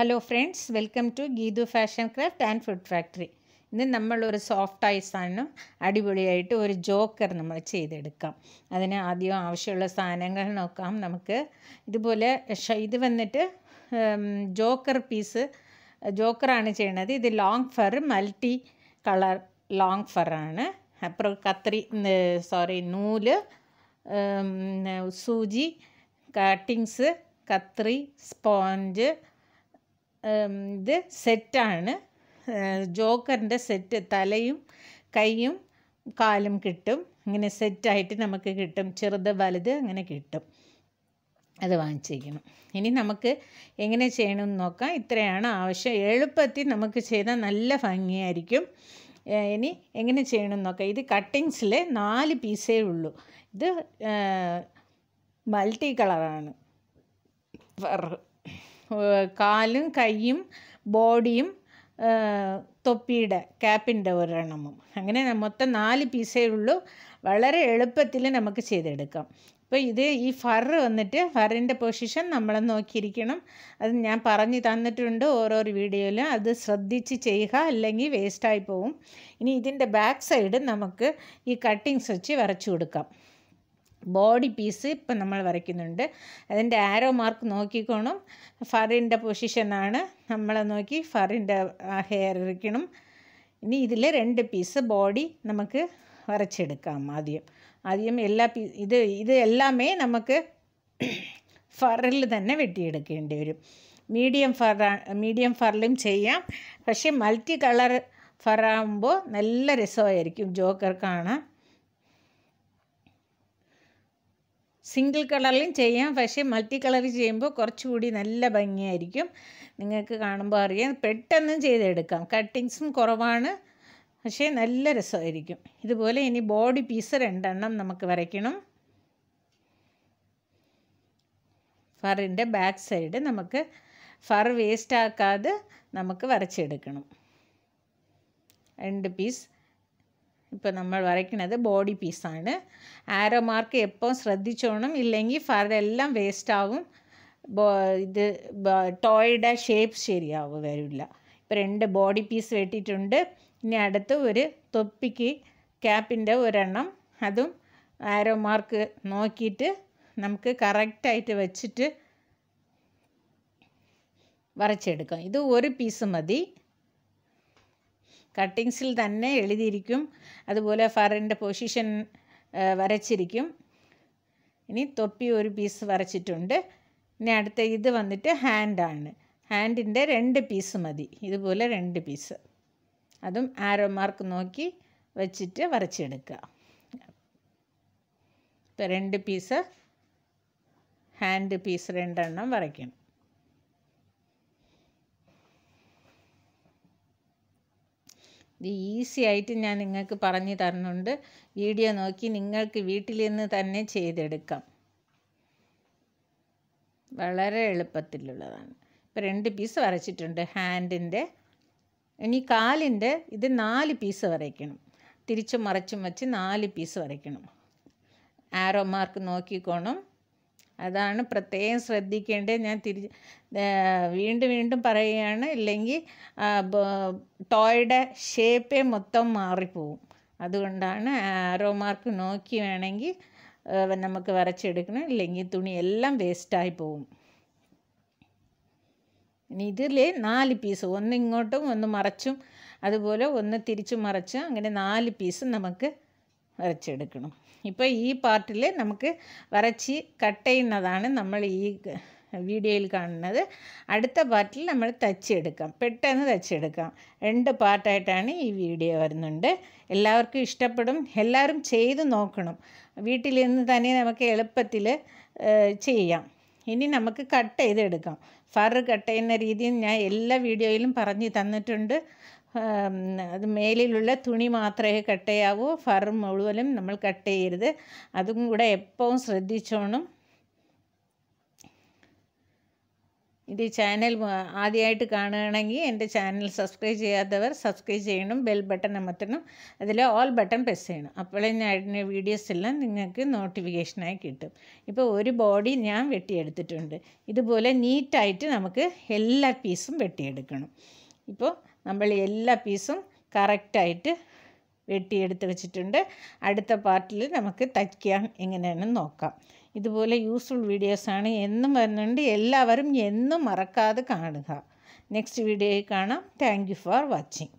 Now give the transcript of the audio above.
hello friends welcome to Geethu fashion craft and food factory ഇന്ന് നമ്മളൊരു soft ഐസാണ് അടിപൊളിയായിട്ട് ഒരു ജോക്കർ നമ്മൾ ചെയ്തെടുക്കാം അതിന് ആദ്യം ആവശ്യമുള്ള സാധനങ്ങൾ നോക്കാം നമുക്ക് ഇതുപോലെ ഇത് വന്നിട്ട് ജോക്കർ പീസ് ജോക്കറാണ് ചെയ്യണത് ഇത് long fur multi colour long ഫറാണ് അപ്പുറം കത്രി സോറി നൂല് സൂചി കട്ടിങ്സ് കത്രി സ്പോഞ്ച് ഇത് സെറ്റാണ് ജോക്കറിൻ്റെ സെറ്റ് തലയും കൈയും കാലും കിട്ടും ഇങ്ങനെ സെറ്റായിട്ട് നമുക്ക് കിട്ടും ചെറുത് വലുത് അങ്ങനെ കിട്ടും അത് വാങ്ങിച്ചിരിക്കണം ഇനി നമുക്ക് എങ്ങനെ ചെയ്യണമെന്ന് നോക്കാം ഇത്രയാണ് ആവശ്യം എളുപ്പത്തിൽ നമുക്ക് ചെയ്താൽ നല്ല ഭംഗിയായിരിക്കും ഇനി എങ്ങനെ ചെയ്യണമെന്ന് നോക്കാം ഇത് കട്ടിങ്സിൽ നാല് പീസേ ഉള്ളൂ ഇത് മൾട്ടി കളറാണ് ഫർ കാലും കൈയും ബോഡിയും തൊപ്പിയുടെ ക്യാപ്പിൻ്റെ ഒരെണ്ണമും അങ്ങനെ മൊത്തം നാല് പീസേ ഉള്ളൂ വളരെ എളുപ്പത്തിൽ നമുക്ക് ചെയ്തെടുക്കാം അപ്പോൾ ഇത് ഈ ഫറ് വന്നിട്ട് ഫറിൻ്റെ പൊസിഷൻ നമ്മൾ നോക്കിയിരിക്കണം അത് ഞാൻ പറഞ്ഞു തന്നിട്ടുണ്ട് ഓരോ വീഡിയോയിൽ അത് ശ്രദ്ധിച്ച് ചെയ്യുക അല്ലെങ്കിൽ വേസ്റ്റായി പോവും ഇനി ഇതിൻ്റെ ബാക്ക് സൈഡ് നമുക്ക് ഈ കട്ടിങ്സ് വെച്ച് വരച്ചു കൊടുക്കാം ബോഡി പീസ് ഇപ്പം നമ്മൾ വരയ്ക്കുന്നുണ്ട് അതിൻ്റെ ആരോ മാർക്ക് നോക്കിക്കോണം ഫറിൻ്റെ പൊസിഷനാണ് നമ്മളെ നോക്കി ഫറിൻ്റെ ഹെയർ ഇരിക്കണം ഇനി ഇതിൽ രണ്ട് പീസ് ബോഡി നമുക്ക് വരച്ചെടുക്കാം ആദ്യം ആദ്യം എല്ലാ പീ ഇത് ഇത് എല്ലാമേ നമുക്ക് ഫറിൽ തന്നെ വെട്ടിയെടുക്കേണ്ടി വരും മീഡിയം ഫർ മീഡിയം ഫറിലും ചെയ്യാം പക്ഷേ മൾട്ടി കളർ ഫറാകുമ്പോൾ നല്ല രസമായിരിക്കും ജോക്കർ കാണാൻ സിംഗിൾ കളറിലും ചെയ്യാം പക്ഷേ മൾട്ടി കളർ ചെയ്യുമ്പോൾ കുറച്ചുകൂടി നല്ല ഭംഗിയായിരിക്കും നിങ്ങൾക്ക് കാണുമ്പോൾ അറിയാം പെട്ടെന്ന് ചെയ്തെടുക്കാം കട്ടിങ്സും കുറവാണ് പക്ഷേ നല്ല രസമായിരിക്കും ഇതുപോലെ ഇനി ബോഡി പീസ് രണ്ടെണ്ണം നമുക്ക് വരയ്ക്കണം ഫറിൻ്റെ ബാക്ക് സൈഡ് നമുക്ക് ഫർ വേസ്റ്റ് ആക്കാതെ നമുക്ക് വരച്ചെടുക്കണം രണ്ട് പീസ് ഇപ്പോൾ നമ്മൾ വരയ്ക്കുന്നത് ബോഡി പീസാണ് ആരോ മാർക്ക് എപ്പോൾ ശ്രദ്ധിച്ചോണം ഇല്ലെങ്കിൽ ഫറ എല്ലാം വേസ്റ്റ് ആവും ഇത് ടോയുടെ ഷേപ്പ് ശരിയാവും വരില്ല ഇപ്പോൾ രണ്ട് ബോഡി പീസ് വെട്ടിയിട്ടുണ്ട് ഇനി അടുത്ത് ഒരു തൊപ്പിക്ക് ക്യാപ്പിൻ്റെ ഒരെണ്ണം അതും ആരോ മാർക്ക് നോക്കിയിട്ട് നമുക്ക് കറക്റ്റായിട്ട് വെച്ചിട്ട് വരച്ചെടുക്കാം ഇത് ഒരു പീസ് മതി കട്ടിങ്സിൽ തന്നെ എഴുതിയിരിക്കും അതുപോലെ ഫറിൻ്റെ പൊസിഷൻ വരച്ചിരിക്കും ഇനി തൊപ്പി ഒരു പീസ് വരച്ചിട്ടുണ്ട് ഇനി അടുത്ത ഇത് വന്നിട്ട് ഹാൻഡാണ് ഹാൻഡിൻ്റെ രണ്ട് പീസ് മതി ഇതുപോലെ രണ്ട് പീസ് അതും ആരോ മാർക്ക് നോക്കി വെച്ചിട്ട് വരച്ചെടുക്കുക ഇപ്പം രണ്ട് പീസ് ഹാൻഡ് പീസ് രണ്ടെണ്ണം വരയ്ക്കണം ഇത് ഈസി ആയിട്ട് ഞാൻ നിങ്ങൾക്ക് പറഞ്ഞു തരുന്നുണ്ട് വീഡിയോ നോക്കി നിങ്ങൾക്ക് വീട്ടിൽ നിന്ന് തന്നെ ചെയ്തെടുക്കാം വളരെ എളുപ്പത്തിലുള്ളതാണ് ഇപ്പം രണ്ട് പീസ് വരച്ചിട്ടുണ്ട് ഹാൻഡിൻ്റെ ഇനി കാലിൻ്റെ ഇത് നാല് പീസ് വരയ്ക്കണം തിരിച്ചും മറിച്ചും വെച്ച് നാല് പീസ് വരയ്ക്കണം ആരോ മാർക്ക് നോക്കിക്കോണം അതാണ് പ്രത്യേകം ശ്രദ്ധിക്കേണ്ടത് ഞാൻ തിരി വീണ്ടും വീണ്ടും പറയുകയാണ് ഇല്ലെങ്കിൽ ടോയുടെ ഷേപ്പേ മൊത്തം മാറിപ്പോവും അതുകൊണ്ടാണ് ആരോ മാർക്ക് നോക്കി വേണമെങ്കിൽ നമുക്ക് വരച്ചെടുക്കണം ഇല്ലെങ്കിൽ തുണി എല്ലാം വേസ്റ്റായി പോകും ഇനി ഇതിൽ നാല് പീസ് ഒന്ന് ഇങ്ങോട്ടും ഒന്ന് മറച്ചും അതുപോലെ ഒന്ന് തിരിച്ചും മറച്ചും അങ്ങനെ നാല് പീസ് നമുക്ക് വരച്ചെടുക്കണം ഇപ്പോൾ ഈ പാർട്ടിൽ നമുക്ക് വരച്ച് കട്ട് ചെയ്യുന്നതാണ് നമ്മൾ ഈ വീഡിയോയിൽ കാണുന്നത് അടുത്ത പാർട്ടിൽ നമ്മൾ തച്ചെടുക്കാം പെട്ടെന്ന് തച്ചെടുക്കാം രണ്ട് പാർട്ടായിട്ടാണ് ഈ വീഡിയോ വരുന്നുണ്ട് എല്ലാവർക്കും ഇഷ്ടപ്പെടും എല്ലാവരും ചെയ്ത് നോക്കണം വീട്ടിൽ നിന്ന് തന്നെ നമുക്ക് എളുപ്പത്തിൽ ചെയ്യാം ഇനി നമുക്ക് കട്ട് ചെയ്തെടുക്കാം ഫർ കട്ട് ചെയ്യുന്ന രീതിയും ഞാൻ എല്ലാ വീഡിയോയിലും പറഞ്ഞു തന്നിട്ടുണ്ട് അത് മേലിലുള്ള തുണി മാത്രമേ കട്ട് ചെയ്യാവൂ ഫർ മുഴുവനും നമ്മൾ കട്ട് ചെയ്യരുത് അതും കൂടെ എപ്പോഴും ശ്രദ്ധിച്ചോണം ഇത് ചാനൽ ആദ്യമായിട്ട് കാണുകയാണെങ്കിൽ എൻ്റെ ചാനൽ സബ്സ്ക്രൈബ് ചെയ്യാത്തവർ സബ്സ്ക്രൈബ് ചെയ്യണം ബെൽ ബട്ടൺ അമർത്തണം അതിൽ ഓൾ ബട്ടൺ പ്രസ് ചെയ്യണം അപ്പോഴേ ഞാൻ വീഡിയോസ് എല്ലാം നിങ്ങൾക്ക് നോട്ടിഫിക്കേഷനായി കിട്ടും ഇപ്പോൾ ഒരു ബോഡി ഞാൻ വെട്ടിയെടുത്തിട്ടുണ്ട് ഇതുപോലെ നീറ്റായിട്ട് നമുക്ക് എല്ലാ പീസും വെട്ടിയെടുക്കണം ഇപ്പോൾ നമ്മൾ എല്ലാ പീസും കറക്റ്റായിട്ട് വെട്ടിയെടുത്ത് വെച്ചിട്ടുണ്ട് അടുത്ത പാർട്ടിൽ നമുക്ക് തയ്ക്കാൻ എങ്ങനെയാണെന്ന് നോക്കാം ഇതുപോലെ യൂസ്ഫുൾ വീഡിയോസാണ് എന്നും വരുന്നുണ്ട് എല്ലാവരും എന്നും മറക്കാതെ കാണുക നെക്സ്റ്റ് വീഡിയോയിൽ കാണാം താങ്ക് ഫോർ വാച്ചിങ്